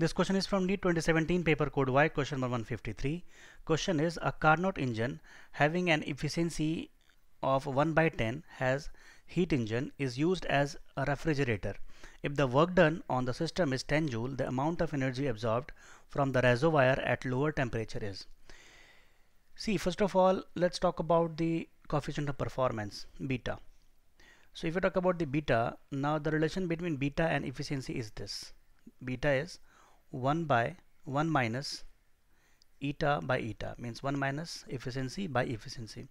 This question is from the 2017 paper code Y question number 153. Question is a Carnot engine having an efficiency of 1 by 10 has heat engine is used as a refrigerator. If the work done on the system is 10 joule, the amount of energy absorbed from the reservoir at lower temperature is. See, first of all, let's talk about the coefficient of performance, beta. So if you talk about the beta, now the relation between beta and efficiency is this. Beta is 1 by 1 minus eta by eta means 1 minus efficiency by efficiency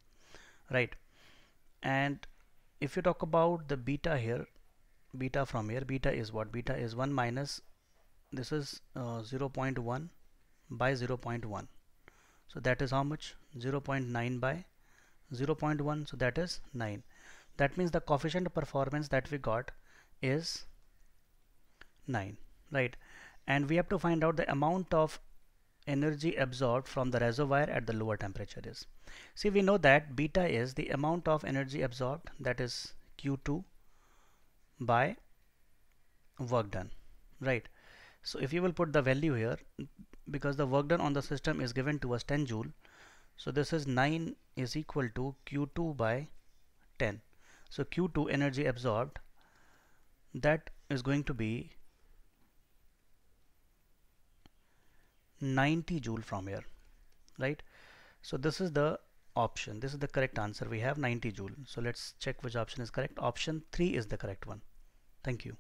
right and if you talk about the beta here beta from here beta is what beta is 1 minus this is uh, 0.1 by 0.1 so that is how much 0.9 by 0.1 so that is 9 that means the coefficient performance that we got is 9 right and we have to find out the amount of energy absorbed from the reservoir at the lower temperature is. See we know that beta is the amount of energy absorbed that is Q2 by work done right. So if you will put the value here because the work done on the system is given to us 10 joule so this is 9 is equal to Q2 by 10. So Q2 energy absorbed that is going to be 90 joule from here right so this is the option this is the correct answer we have 90 joule so let's check which option is correct option 3 is the correct one thank you